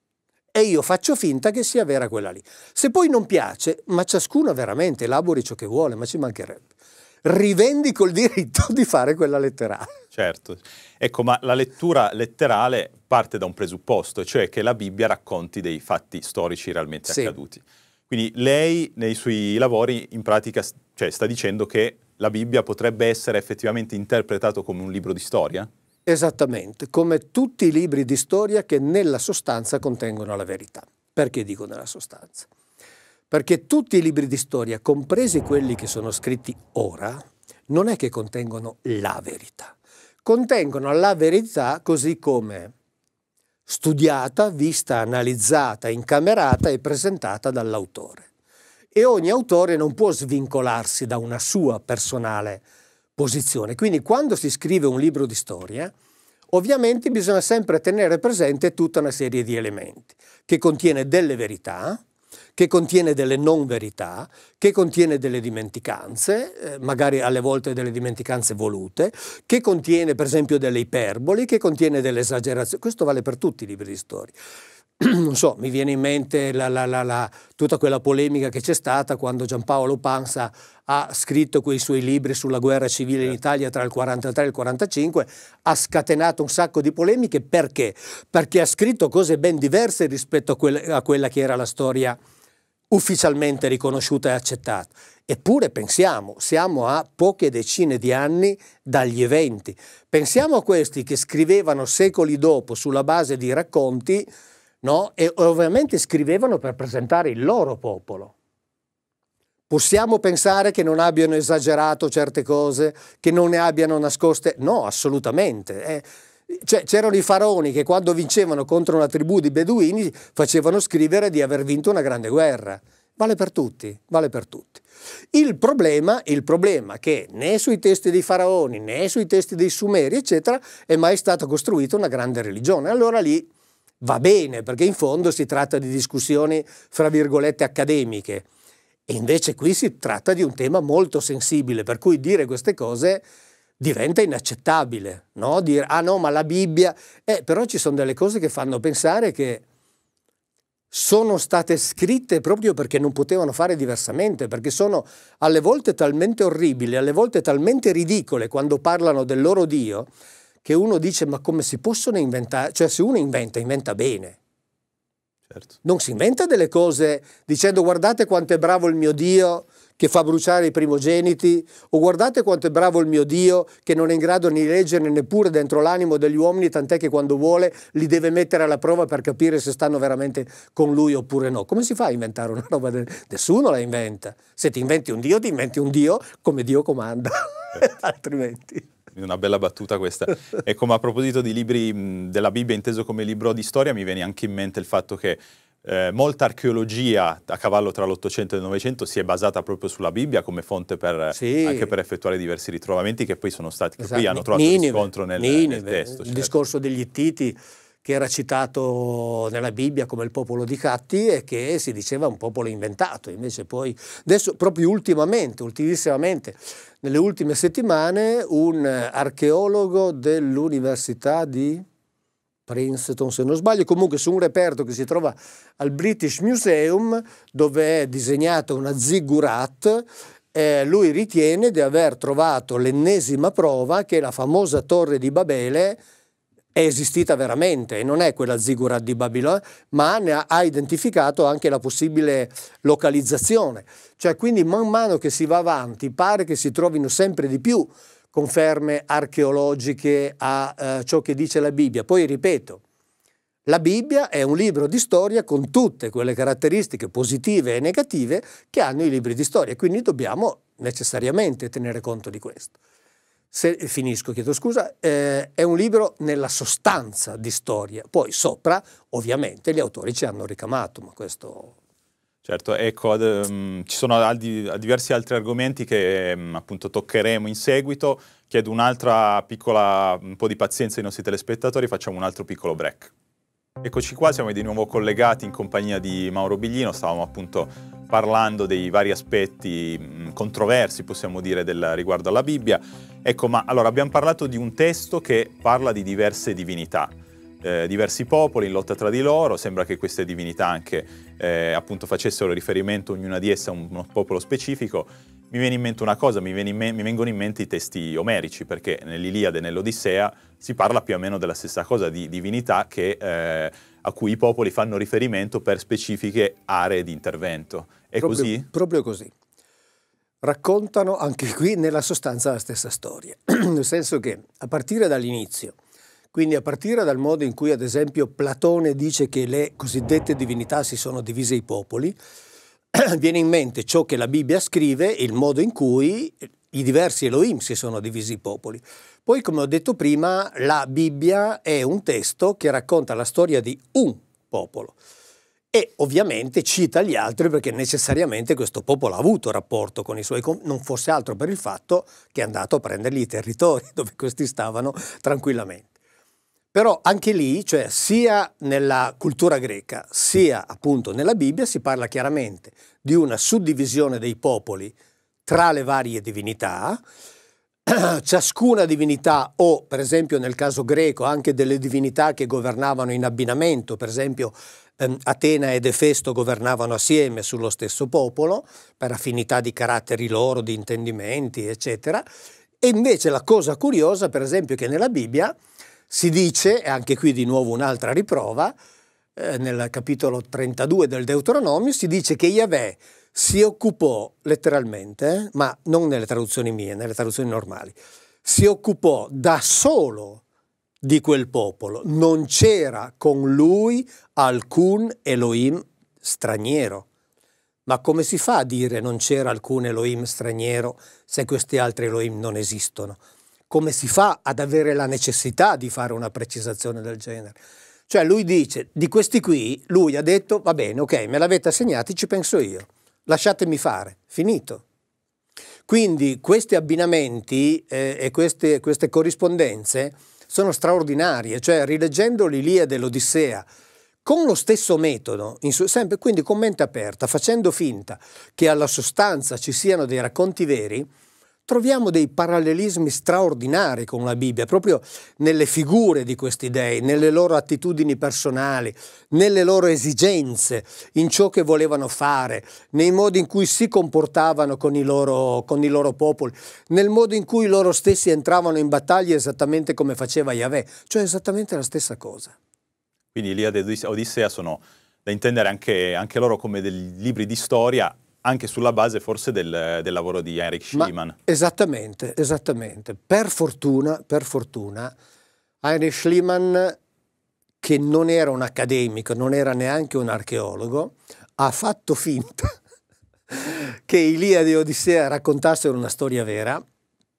E io faccio finta che sia vera quella lì. Se poi non piace, ma ciascuno veramente elabori ciò che vuole, ma ci mancherebbe. Rivendico il diritto di fare quella letterale. Certo. Ecco, ma la lettura letterale parte da un presupposto, cioè che la Bibbia racconti dei fatti storici realmente sì. accaduti. Quindi lei nei suoi lavori in pratica cioè, sta dicendo che la Bibbia potrebbe essere effettivamente interpretata come un libro di storia? Esattamente, come tutti i libri di storia che nella sostanza contengono la verità. Perché dico nella sostanza? Perché tutti i libri di storia, compresi quelli che sono scritti ora, non è che contengono la verità. Contengono la verità così come studiata, vista, analizzata, incamerata e presentata dall'autore. E ogni autore non può svincolarsi da una sua personale verità posizione. Quindi quando si scrive un libro di storia, ovviamente bisogna sempre tenere presente tutta una serie di elementi, che contiene delle verità, che contiene delle non verità, che contiene delle dimenticanze, eh, magari alle volte delle dimenticanze volute, che contiene per esempio delle iperboli, che contiene delle esagerazioni. Questo vale per tutti i libri di storia. non so, mi viene in mente la, la, la, tutta quella polemica che c'è stata quando Giampaolo Panza ha scritto quei suoi libri sulla guerra civile in certo. Italia tra il 43 e il 45, ha scatenato un sacco di polemiche perché? Perché ha scritto cose ben diverse rispetto a, quelle, a quella che era la storia ufficialmente riconosciuta e accettata. Eppure pensiamo, siamo a poche decine di anni dagli eventi. Pensiamo a questi che scrivevano secoli dopo sulla base di racconti no? e ovviamente scrivevano per presentare il loro popolo. Possiamo pensare che non abbiano esagerato certe cose, che non ne abbiano nascoste? No, assolutamente. Eh, cioè, c'erano i faraoni che quando vincevano contro una tribù di beduini facevano scrivere di aver vinto una grande guerra. Vale per tutti, vale per tutti. Il problema, il problema che né sui testi dei faraoni né sui testi dei sumeri, eccetera, è mai stata costruita una grande religione. Allora lì va bene, perché in fondo si tratta di discussioni, fra virgolette, accademiche. E invece qui si tratta di un tema molto sensibile, per cui dire queste cose diventa inaccettabile, no? Dire, ah no, ma la Bibbia... Eh, però ci sono delle cose che fanno pensare che sono state scritte proprio perché non potevano fare diversamente, perché sono alle volte talmente orribili, alle volte talmente ridicole quando parlano del loro Dio, che uno dice ma come si possono inventare, cioè se uno inventa, inventa bene. Certo. Non si inventa delle cose dicendo guardate quanto è bravo il mio Dio che fa bruciare i primogeniti o guardate quanto è bravo il mio Dio che non è in grado di leggere neppure dentro l'animo degli uomini tant'è che quando vuole li deve mettere alla prova per capire se stanno veramente con lui oppure no. Come si fa a inventare una roba del... Nessuno la inventa. Se ti inventi un Dio, ti inventi un Dio come Dio comanda, certo. altrimenti... una bella battuta questa. e come a proposito di libri mh, della Bibbia inteso come libro di storia, mi viene anche in mente il fatto che eh, molta archeologia a cavallo tra l'Ottocento e il Novecento si è basata proprio sulla Bibbia come fonte per, sì. anche per effettuare diversi ritrovamenti che poi sono stati, che esatto. poi hanno trovato Nineve, riscontro nel, nel testo. Il certo. discorso degli Ittiti che era citato nella Bibbia come il popolo di Catti e che si diceva un popolo inventato, invece poi, adesso proprio ultimamente, ultimissimamente, nelle ultime settimane un archeologo dell'Università di Princeton, se non sbaglio, comunque su un reperto che si trova al British Museum, dove è disegnata una ziggurat, eh, lui ritiene di aver trovato l'ennesima prova che la famosa torre di Babele è esistita veramente e non è quella ziggurat di Babilonia, ma ha, ha identificato anche la possibile localizzazione. Cioè quindi man mano che si va avanti pare che si trovino sempre di più conferme archeologiche a eh, ciò che dice la Bibbia. Poi ripeto, la Bibbia è un libro di storia con tutte quelle caratteristiche positive e negative che hanno i libri di storia, quindi dobbiamo necessariamente tenere conto di questo se, eh, finisco, chiedo scusa, eh, è un libro nella sostanza di storia. Poi sopra, ovviamente, gli autori ci hanno ricamato, ma questo... Certo, ecco, ad, um, ci sono ad, diversi altri argomenti che um, appunto toccheremo in seguito. Chiedo un'altra piccola, un po' di pazienza ai nostri telespettatori, facciamo un altro piccolo break. Eccoci qua, siamo di nuovo collegati in compagnia di Mauro Biglino, stavamo appunto parlando dei vari aspetti controversi, possiamo dire, del, riguardo alla Bibbia. Ecco, ma allora abbiamo parlato di un testo che parla di diverse divinità, eh, diversi popoli in lotta tra di loro, sembra che queste divinità anche eh, appunto facessero riferimento ognuna di esse a un, un popolo specifico. Mi viene in mente una cosa, mi, in me mi vengono in mente i testi omerici, perché nell'Iliade e nell'Odissea si parla più o meno della stessa cosa, di divinità che, eh, a cui i popoli fanno riferimento per specifiche aree di intervento. È proprio, così? Proprio così raccontano anche qui nella sostanza la stessa storia, nel senso che a partire dall'inizio, quindi a partire dal modo in cui ad esempio Platone dice che le cosiddette divinità si sono divise i popoli, viene in mente ciò che la Bibbia scrive e il modo in cui i diversi Elohim si sono divisi i popoli. Poi, come ho detto prima, la Bibbia è un testo che racconta la storia di un popolo e ovviamente cita gli altri perché necessariamente questo popolo ha avuto rapporto con i suoi, non fosse altro per il fatto che è andato a prendergli i territori dove questi stavano tranquillamente. Però anche lì, cioè sia nella cultura greca sia appunto nella Bibbia, si parla chiaramente di una suddivisione dei popoli tra le varie divinità, ciascuna divinità o per esempio nel caso greco anche delle divinità che governavano in abbinamento, per esempio ehm, Atena ed Efesto governavano assieme sullo stesso popolo, per affinità di caratteri loro, di intendimenti, eccetera. E invece la cosa curiosa, per esempio, è che nella Bibbia si dice, e anche qui di nuovo un'altra riprova, eh, nel capitolo 32 del Deuteronomio, si dice che Yahweh si occupò letteralmente, eh, ma non nelle traduzioni mie, nelle traduzioni normali, si occupò da solo di di quel popolo. Non c'era con lui alcun Elohim straniero. Ma come si fa a dire non c'era alcun Elohim straniero se questi altri Elohim non esistono? Come si fa ad avere la necessità di fare una precisazione del genere? Cioè lui dice, di questi qui, lui ha detto, va bene, ok, me l'avete assegnati, ci penso io, lasciatemi fare, finito. Quindi questi abbinamenti eh, e queste, queste corrispondenze sono straordinarie, cioè rileggendo l'Iliade e l'Odissea con lo stesso metodo, sempre quindi con mente aperta, facendo finta che alla sostanza ci siano dei racconti veri, troviamo dei parallelismi straordinari con la Bibbia, proprio nelle figure di questi dei, nelle loro attitudini personali, nelle loro esigenze, in ciò che volevano fare, nei modi in cui si comportavano con i loro, con i loro popoli, nel modo in cui loro stessi entravano in battaglia esattamente come faceva Yahweh, cioè esattamente la stessa cosa. Quindi Iliade e Odissea sono da intendere anche, anche loro come dei libri di storia anche sulla base forse del, del lavoro di Heinrich Schliemann. Ma esattamente, esattamente. Per fortuna, per fortuna, Heinrich Schliemann, che non era un accademico, non era neanche un archeologo, ha fatto finta che Iliade e Odissea raccontassero una storia vera.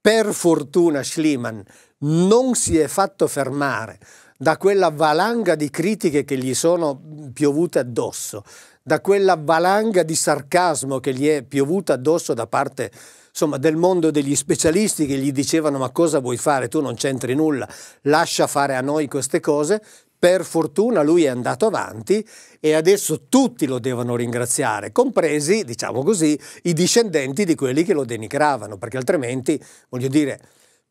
Per fortuna Schliemann non si è fatto fermare da quella valanga di critiche che gli sono piovute addosso, da quella valanga di sarcasmo che gli è piovuta addosso da parte insomma, del mondo degli specialisti che gli dicevano ma cosa vuoi fare, tu non c'entri nulla, lascia fare a noi queste cose, per fortuna lui è andato avanti e adesso tutti lo devono ringraziare, compresi, diciamo così, i discendenti di quelli che lo denigravano, perché altrimenti, voglio dire,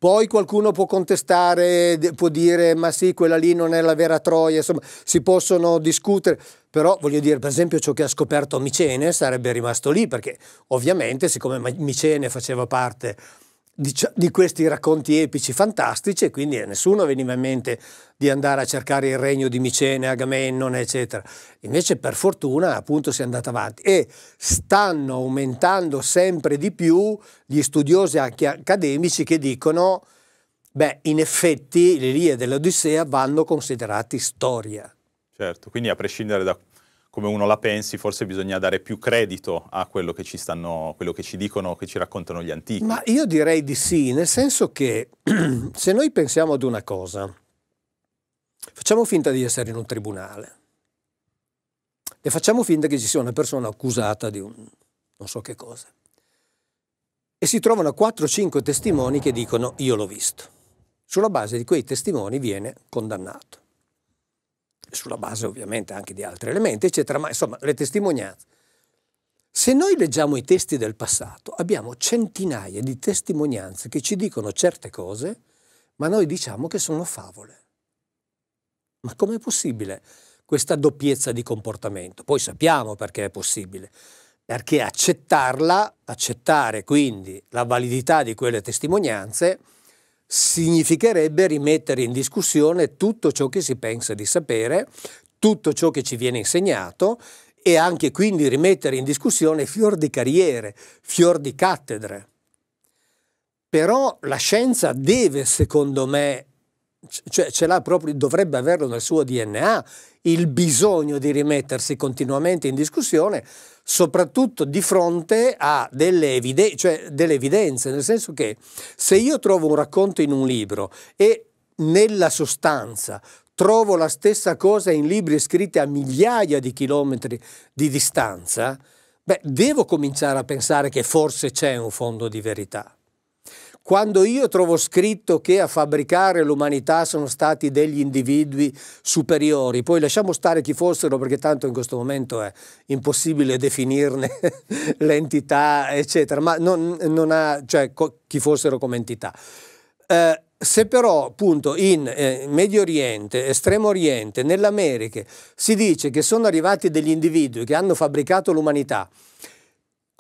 poi qualcuno può contestare, può dire ma sì, quella lì non è la vera Troia, insomma, si possono discutere, però voglio dire, per esempio, ciò che ha scoperto Micene sarebbe rimasto lì, perché ovviamente, siccome Micene faceva parte di, questi racconti epici fantastici e quindi a eh, nessuno veniva in mente di andare a cercare il regno di Micene, Agamennone, eccetera. Invece per fortuna appunto si è andata avanti e stanno aumentando sempre di più gli studiosi anche accademici che dicono beh, in effetti le Lie dell'Odissea vanno considerati storia. Certo, quindi a prescindere da come uno la pensi, forse bisogna dare più credito a quello che ci, stanno, quello che ci dicono, che ci raccontano gli antichi. Ma io direi di sì, nel senso che se noi pensiamo ad una cosa, facciamo finta di essere in un tribunale e facciamo finta che ci sia una persona accusata di un non so che cosa. E si trovano 4-5 testimoni che dicono io l'ho visto. Sulla base di quei testimoni viene condannato sulla base ovviamente anche di altri elementi, eccetera, ma insomma le testimonianze. Se noi leggiamo i testi del passato, abbiamo centinaia di testimonianze che ci dicono certe cose, ma noi diciamo che sono favole. Ma com'è possibile questa doppiezza di comportamento? Poi sappiamo perché è possibile, perché accettarla, accettare quindi la validità di quelle testimonianze, significherebbe rimettere in discussione tutto ciò che si pensa di sapere, tutto ciò che ci viene insegnato e anche quindi rimettere in discussione fior di carriere, fior di cattedre. Però la scienza deve, secondo me, cioè ce l'ha proprio, dovrebbe averlo nel suo DNA, il bisogno di rimettersi continuamente in discussione, soprattutto di fronte a delle, evide cioè delle evidenze, nel senso che se io trovo un racconto in un libro e nella sostanza trovo la stessa cosa in libri scritti a migliaia di chilometri di distanza, beh, devo cominciare a pensare che forse c'è un fondo di verità. Quando io trovo scritto che a fabbricare l'umanità sono stati degli individui superiori, poi lasciamo stare chi fossero perché tanto in questo momento è impossibile definirne l'entità, eccetera, ma non, non ha, cioè, chi fossero come entità. Eh, se però appunto in eh, Medio Oriente, Estremo Oriente, nell'America si dice che sono arrivati degli individui che hanno fabbricato l'umanità,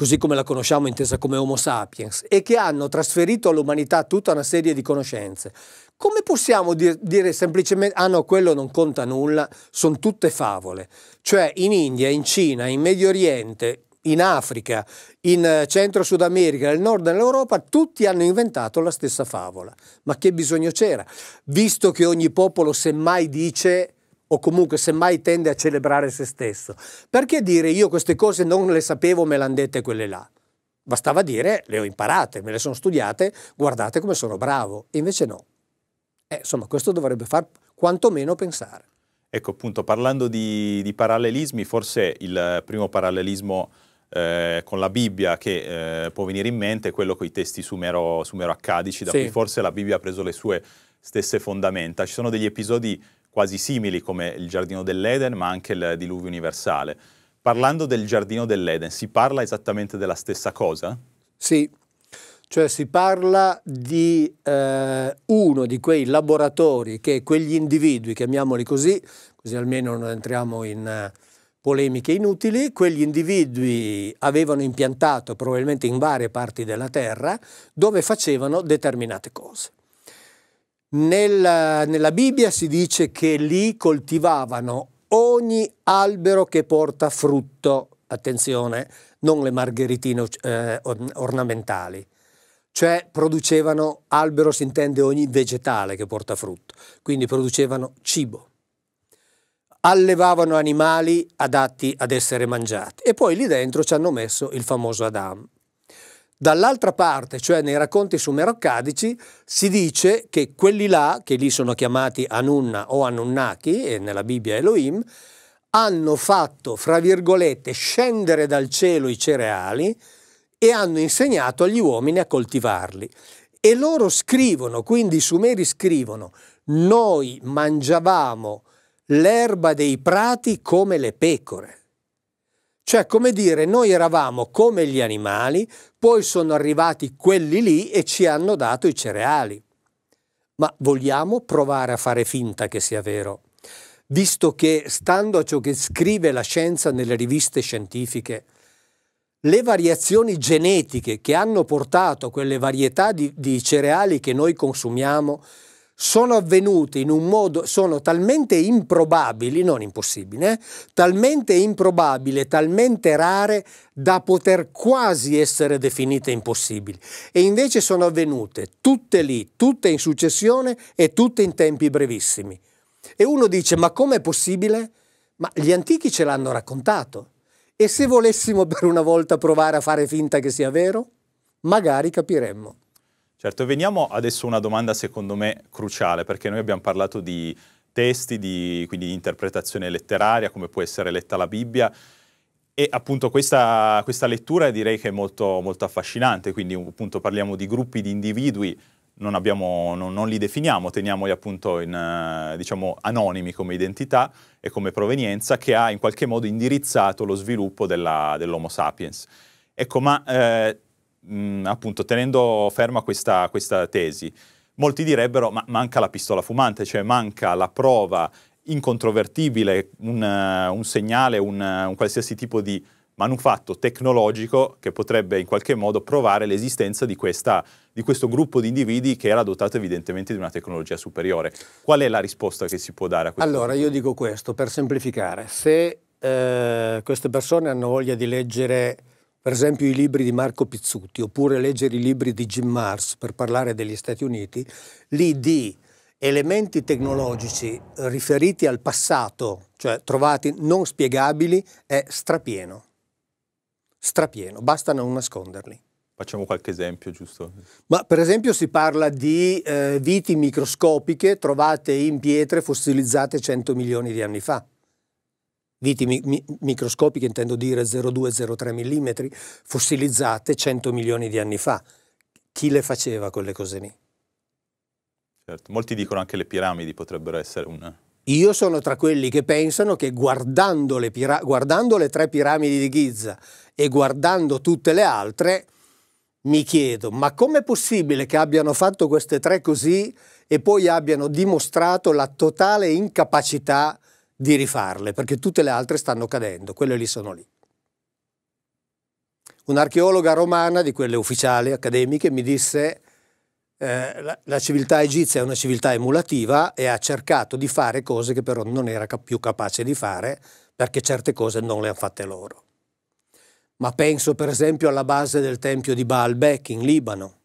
così come la conosciamo intesa come Homo sapiens, e che hanno trasferito all'umanità tutta una serie di conoscenze. Come possiamo dire, dire semplicemente, ah no, quello non conta nulla, sono tutte favole? Cioè in India, in Cina, in Medio Oriente, in Africa, in eh, Centro Sud America, nel nord dell'Europa, tutti hanno inventato la stessa favola. Ma che bisogno c'era? Visto che ogni popolo semmai dice o comunque semmai tende a celebrare se stesso. Perché dire io queste cose non le sapevo, me le hanno dette quelle là? Bastava dire le ho imparate, me le sono studiate, guardate come sono bravo. invece no. Eh, insomma, questo dovrebbe far quantomeno pensare. Ecco, appunto, parlando di, di parallelismi, forse il primo parallelismo eh, con la Bibbia che eh, può venire in mente è quello con i testi sumero-accadici, da sì. cui forse la Bibbia ha preso le sue stesse fondamenta. Ci sono degli episodi quasi simili come il giardino dell'Eden, ma anche il diluvio universale. Parlando del giardino dell'Eden, si parla esattamente della stessa cosa? Sì, cioè si parla di eh, uno di quei laboratori che quegli individui, chiamiamoli così, così almeno non entriamo in eh, polemiche inutili, quegli individui avevano impiantato probabilmente in varie parti della Terra dove facevano determinate cose. Nella, nella Bibbia si dice che lì coltivavano ogni albero che porta frutto, attenzione, non le margheritine eh, ornamentali, cioè producevano, albero si intende ogni vegetale che porta frutto, quindi producevano cibo, allevavano animali adatti ad essere mangiati e poi lì dentro ci hanno messo il famoso Adamo. Dall'altra parte, cioè nei racconti sumeroccadici, si dice che quelli là, che lì sono chiamati Anunna o Annunnaki, e nella Bibbia Elohim, hanno fatto, fra virgolette, scendere dal cielo i cereali e hanno insegnato agli uomini a coltivarli. E loro scrivono, quindi i sumeri scrivono, noi mangiavamo l'erba dei prati come le pecore. Cioè, come dire, noi eravamo come gli animali, poi sono arrivati quelli lì e ci hanno dato i cereali. Ma vogliamo provare a fare finta che sia vero? Visto che, stando a ciò che scrive la scienza nelle riviste scientifiche, le variazioni genetiche che hanno portato quelle varietà di, di cereali che noi consumiamo sono avvenute in un modo, sono talmente improbabili, non impossibili, eh? talmente improbabili, talmente rare da poter quasi essere definite impossibili. E invece sono avvenute tutte lì, tutte in successione e tutte in tempi brevissimi. E uno dice, ma com'è possibile? Ma gli antichi ce l'hanno raccontato. E se volessimo per una volta provare a fare finta che sia vero? Magari capiremmo. Certo, veniamo adesso a una domanda secondo me cruciale, perché noi abbiamo parlato di testi, di, quindi di interpretazione letteraria, come può essere letta la Bibbia, e appunto questa, questa lettura direi che è molto, molto, affascinante, quindi appunto parliamo di gruppi di individui, non, abbiamo, non, non li definiamo, teniamoli appunto in, diciamo, anonimi come identità e come provenienza, che ha in qualche modo indirizzato lo sviluppo dell'Homo sapiens. Ecco, ma eh, mh, mm, appunto tenendo ferma questa, questa tesi. Molti direbbero ma manca la pistola fumante, cioè manca la prova incontrovertibile, un, eh, un segnale, un, un, qualsiasi tipo di manufatto tecnologico che potrebbe in qualche modo provare l'esistenza di, questa, di questo gruppo di individui che era dotato evidentemente di una tecnologia superiore. Qual è la risposta che si può dare a questo? Allora, io dico questo per semplificare. Se eh, queste persone hanno voglia di leggere per esempio i libri di Marco Pizzuti, oppure leggere i libri di Jim Mars per parlare degli Stati Uniti, lì di elementi tecnologici riferiti al passato, cioè trovati non spiegabili, è strapieno. Strapieno, basta non nasconderli. Facciamo qualche esempio, giusto? Ma per esempio si parla di eh, viti microscopiche trovate in pietre fossilizzate 100 milioni di anni fa viti mi- microscopiche, intendo dire 0,2-0,3 mm, fossilizzate 100 milioni di anni fa. Chi le faceva quelle cose lì? Certo. Molti dicono anche le piramidi potrebbero essere un... Io sono tra quelli che pensano che guardando le, pira- guardando le tre piramidi di Giza e guardando tutte le altre, mi chiedo, ma com'è possibile che abbiano fatto queste tre così e poi abbiano dimostrato la totale incapacità di rifarle, perché tutte le altre stanno cadendo, quelle lì sono lì. Un'archeologa romana, di quelle ufficiali, accademiche, mi disse eh, la, la civiltà egizia è una civiltà emulativa e ha cercato di fare cose che però non era più capace di fare perché certe cose non le hanno fatte loro. Ma penso per esempio alla base del tempio di Baalbek in Libano,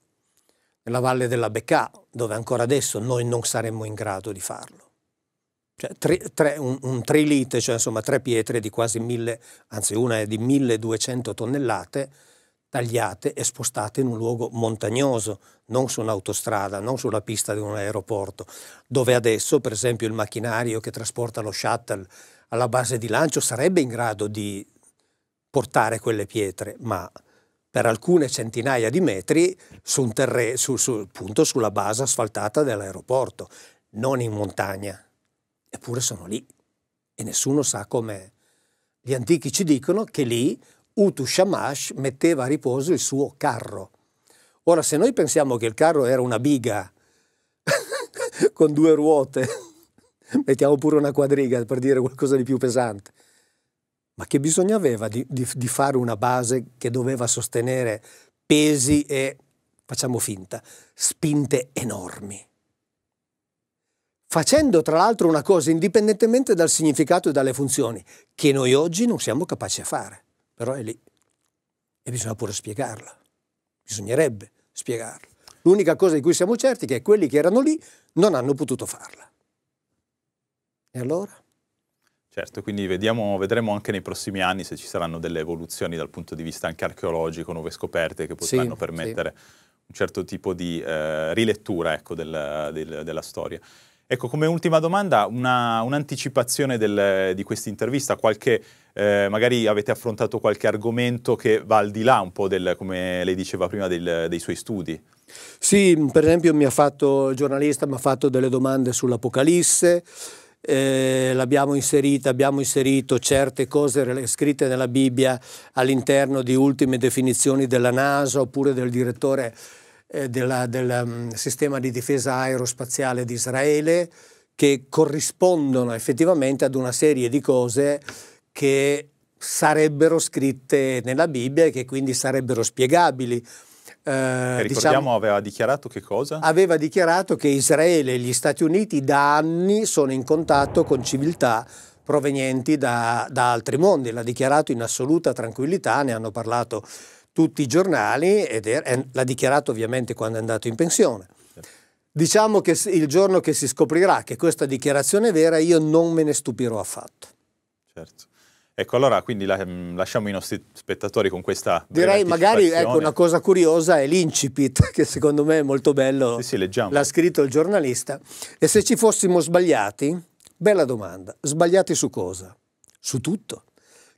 nella valle della Beccà, dove ancora adesso noi non saremmo in grado di farlo cioè tre, tre, un, un, trilite, cioè insomma tre pietre di quasi mille, anzi una è di 1200 tonnellate, tagliate e spostate in un luogo montagnoso, non su un'autostrada, non sulla pista di un aeroporto, dove adesso per esempio il macchinario che trasporta lo shuttle alla base di lancio sarebbe in grado di portare quelle pietre, ma per alcune centinaia di metri su terre, su, su, appunto, sulla base asfaltata dell'aeroporto, non in montagna eppure sono lì e nessuno sa come. Gli antichi ci dicono che lì Utu Shamash metteva a riposo il suo carro. Ora, se noi pensiamo che il carro era una biga con due ruote, mettiamo pure una quadriga per dire qualcosa di più pesante, ma che bisogno aveva di, di, di fare una base che doveva sostenere pesi e, facciamo finta, spinte enormi? facendo tra l'altro una cosa indipendentemente dal significato e dalle funzioni, che noi oggi non siamo capaci a fare, però è lì e bisogna pure spiegarla, bisognerebbe spiegarla. L'unica cosa di cui siamo certi è che quelli che erano lì non hanno potuto farla. E allora? Certo, quindi vediamo, vedremo anche nei prossimi anni se ci saranno delle evoluzioni dal punto di vista anche archeologico, nuove scoperte che potranno sì, permettere sì. un certo tipo di eh, rilettura ecco, del, del, della storia. Ecco, come ultima domanda, un'anticipazione un di questa intervista, qualche, eh, magari avete affrontato qualche argomento che va al di là un po' del, come lei diceva prima, del, dei suoi studi. Sì, per esempio mi ha fatto, il giornalista mi ha fatto delle domande sull'Apocalisse, eh, abbiamo inserito certe cose scritte nella Bibbia all'interno di ultime definizioni della NASA oppure del direttore eh, della, del um, sistema di difesa aerospaziale di Israele che corrispondono effettivamente ad una serie di cose che sarebbero scritte nella Bibbia e che quindi sarebbero spiegabili. Eh, ricordiamo diciamo, aveva dichiarato che cosa? Aveva dichiarato che Israele e gli Stati Uniti da anni sono in contatto con civiltà provenienti da, da altri mondi, l'ha dichiarato in assoluta tranquillità, ne hanno parlato tutti i giornali ed è, l'ha dichiarato ovviamente quando è andato in pensione. Diciamo che il giorno che si scoprirà che questa dichiarazione è vera, io non me ne stupirò affatto. Certo. Ecco, allora quindi la, mm, lasciamo i nostri spettatori con questa. Direi magari ecco, una cosa curiosa è l'incipit, che secondo me è molto bello. Sì, sì, leggiamo. L'ha scritto il giornalista. E se ci fossimo sbagliati? Bella domanda. Sbagliati su cosa? Su tutto.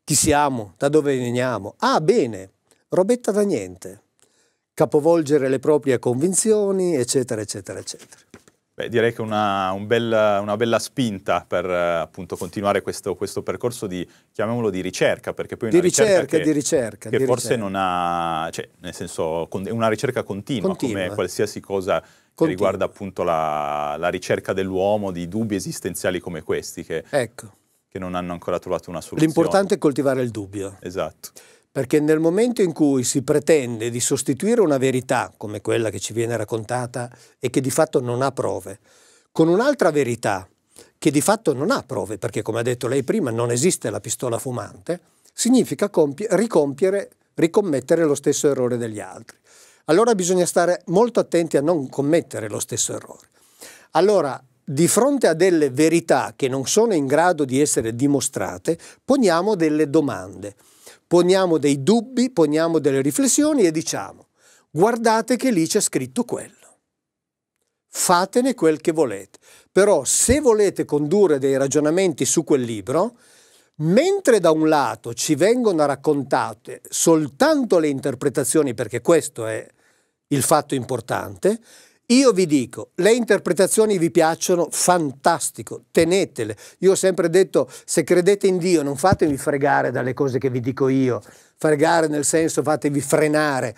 Chi siamo? Da dove veniamo? Ah, bene robetta da niente, capovolgere le proprie convinzioni, eccetera, eccetera, eccetera. Beh, direi che una, un bel, una bella spinta per eh, appunto continuare questo, questo, percorso di, chiamiamolo di ricerca, perché poi è una di ricerca, ricerca che, di ricerca, che di forse ricerca. non ha, cioè, nel senso, è una ricerca continua, continua, come qualsiasi cosa che riguarda appunto la, la ricerca dell'uomo di dubbi esistenziali come questi che, ecco. che non hanno ancora trovato una soluzione. L'importante è coltivare il dubbio. Esatto. Perché nel momento in cui si pretende di sostituire una verità, come quella che ci viene raccontata e che di fatto non ha prove, con un'altra verità che di fatto non ha prove, perché come ha detto lei prima non esiste la pistola fumante, significa ricompiere, ricommettere lo stesso errore degli altri. Allora bisogna stare molto attenti a non commettere lo stesso errore. Allora, di fronte a delle verità che non sono in grado di essere dimostrate, poniamo delle domande poniamo dei dubbi, poniamo delle riflessioni e diciamo guardate che lì c'è scritto quello. Fatene quel che volete. Però se volete condurre dei ragionamenti su quel libro, mentre da un lato ci vengono raccontate soltanto le interpretazioni, perché questo è il fatto importante, io vi dico, le interpretazioni vi piacciono, fantastico, tenetele. Io ho sempre detto, se credete in Dio, non fatemi fregare dalle cose che vi dico io, fregare nel senso fatevi frenare.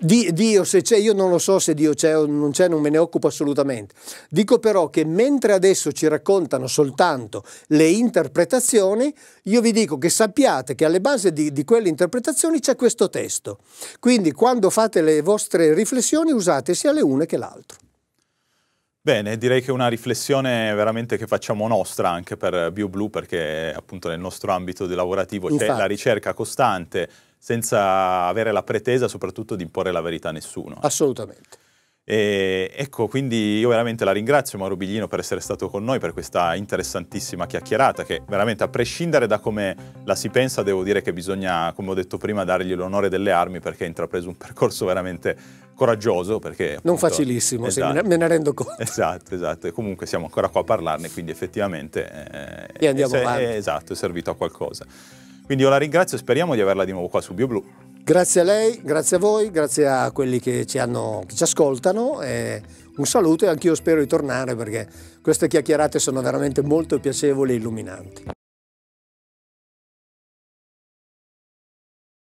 Di, Dio se c'è, io non lo so se Dio c'è o non c'è, non me ne occupo assolutamente. Dico però che mentre adesso ci raccontano soltanto le interpretazioni, io vi dico che sappiate che alle base di, di quelle interpretazioni c'è questo testo. Quindi quando fate le vostre riflessioni usate sia le une che l'altro. Bene, direi che è una riflessione veramente che facciamo nostra anche per BioBlue perché appunto nel nostro ambito di lavorativo c'è la ricerca costante, senza avere la pretesa soprattutto di imporre la verità a nessuno. Assolutamente. E ecco, quindi io veramente la ringrazio Mauro Biglino per essere stato con noi per questa interessantissima chiacchierata che veramente a prescindere da come la si pensa devo dire che bisogna, come ho detto prima, dargli l'onore delle armi perché ha intrapreso un percorso veramente coraggioso. Perché, appunto, non facilissimo, esatto, me ne rendo conto. Esatto, esatto. E comunque siamo ancora qua a parlarne, quindi effettivamente eh, e andiamo è, avanti. esatto, è servito a qualcosa. Quindi io la ringrazio e speriamo di averla di nuovo qua su BioBlu. Grazie a lei, grazie a voi, grazie a quelli che ci, hanno, che ci ascoltano. un saluto e anch'io spero di tornare perché queste chiacchierate sono veramente molto piacevoli e illuminanti.